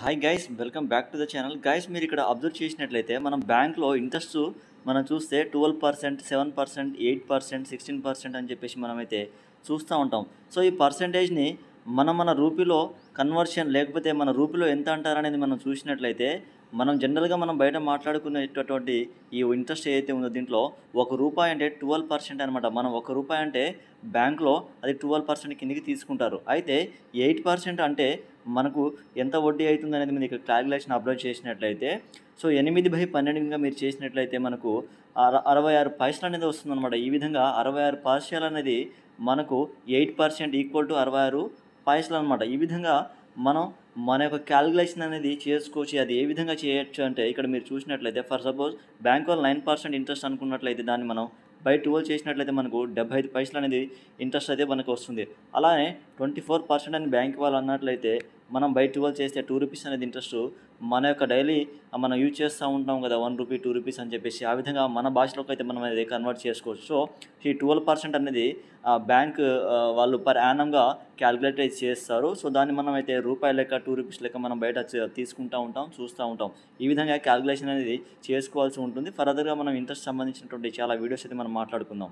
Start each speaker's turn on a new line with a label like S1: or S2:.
S1: hi guys welcome back to the channel guys మీరు ఇక్కడ observe చేసినట్లయితే మనం బ్యాంక్లో ఇంట్రెస్ట్ మనం చూస్తే twelve percent seven percent eight percent sixteen percent అని చెప్పేసి మనమైతే చూస్తూ ఉంటాం సో ఈ పర్సెంటేజ్ని మనం మన రూపీలో కన్వర్షన్ లేకపోతే మన రూపీలో ఎంత అంటారనేది మనం చూసినట్లయితే మనం జనరల్గా మనం బయట మాట్లాడుకునేటటువంటి ఈ ఇంట్రెస్ట్ ఏదైతే ఉందో దీంట్లో ఒక రూపాయి అంటే ట్వెల్వ్ పర్సెంట్ అనమాట మనం ఒక రూపాయి అంటే బ్యాంక్లో అది ట్వెల్వ్ పర్సెంట్ కిందికి తీసుకుంటారు అయితే ఎయిట్ పర్సెంట్ అంటే మనకు ఎంత వడ్డీ అవుతుంది అనేది మీరు ఇక్కడ క్యాలిక్యులేషన్ అప్లోడ్ చేసినట్లయితే సో ఎనిమిది బై పన్నెండుగా మీరు చేసినట్లయితే మనకు అరవై ఆరు పైసలు అనేది వస్తుందన్నమాట ఈ విధంగా అరవై ఆరు పార్షియల్ అనేది మనకు ఎయిట్ పర్సెంట్ ఈక్వల్ టు అరవై ఆరు పైసలు అనమాట ఈ విధంగా మనం మన యొక్క క్యాలిక్యులేషన్ అనేది చేసుకోవచ్చు అది ఏ విధంగా చేయొచ్చు అంటే ఇక్కడ మీరు చూసినట్లయితే ఫర్ సపోజ్ బ్యాంక్ వాళ్ళు నైన్ పర్సెంట్ ఇంట్రెస్ట్ అనుకున్నట్లయితే దాన్ని మనం బై ట్వెల్వ్ చేసినట్లయితే మనకు డెబ్బై ఐదు పైసలు అనేది ఇంట్రెస్ట్ అయితే మనకు వస్తుంది అలానే ట్వంటీ ఫోర్ పర్సెంట్ అని బ్యాంక్ వాళ్ళు అన్నట్లయితే మనం బయట వాళ్ళు చేస్తే టూ రూపీస్ అనేది ఇంట్రెస్ట్ మన యొక్క డైలీ మనం యూజ్ చేస్తూ ఉంటాం కదా వన్ రూపీ టూ రూపీస్ అని చెప్పేసి ఆ విధంగా మన భాషలోకి అయితే మనం అనేది కన్వర్ట్ చేసుకోవచ్చు సో ఈ ట్వెల్వ్ పర్సెంట్ అనేది బ్యాంక్ వాళ్ళు పర్ యానంగా అయితే చేస్తారు సో దాన్ని మనం అయితే రూపాయి లెక్క టూ రూపీస్ లెక్క మనం బయట తీసుకుంటూ ఉంటాం చూస్తూ ఉంటాం ఈ విధంగా క్యాలిక్యులేషన్ అనేది చేసుకోవాల్సి ఉంటుంది ఫర్దర్గా మనం ఇంట్రెస్ట్ సంబంధించినటువంటి చాలా వీడియోస్ అయితే మనం మాట్లాడుకుందాం